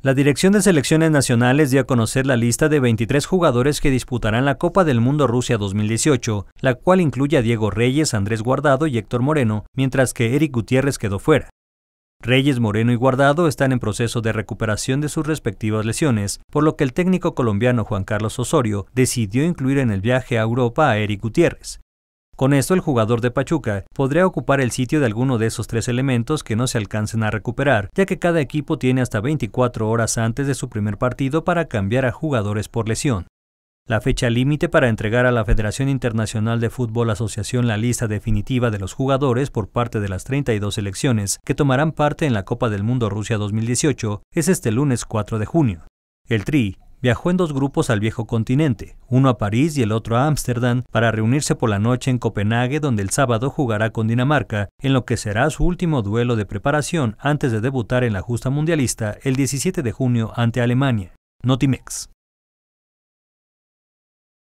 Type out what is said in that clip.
La Dirección de Selecciones Nacionales dio a conocer la lista de 23 jugadores que disputarán la Copa del Mundo Rusia 2018, la cual incluye a Diego Reyes, Andrés Guardado y Héctor Moreno, mientras que Eric Gutiérrez quedó fuera. Reyes Moreno y Guardado están en proceso de recuperación de sus respectivas lesiones, por lo que el técnico colombiano Juan Carlos Osorio decidió incluir en el viaje a Europa a Eric Gutiérrez, con esto el jugador de Pachuca podría ocupar el sitio de alguno de esos tres elementos que no se alcancen a recuperar, ya que cada equipo tiene hasta 24 horas antes de su primer partido para cambiar a jugadores por lesión. La fecha límite para entregar a la Federación Internacional de Fútbol Asociación la lista definitiva de los jugadores por parte de las 32 selecciones que tomarán parte en la Copa del Mundo Rusia 2018 es este lunes 4 de junio. El TRI viajó en dos grupos al viejo continente, uno a París y el otro a Ámsterdam, para reunirse por la noche en Copenhague, donde el sábado jugará con Dinamarca, en lo que será su último duelo de preparación antes de debutar en la justa mundialista el 17 de junio ante Alemania. Notimex.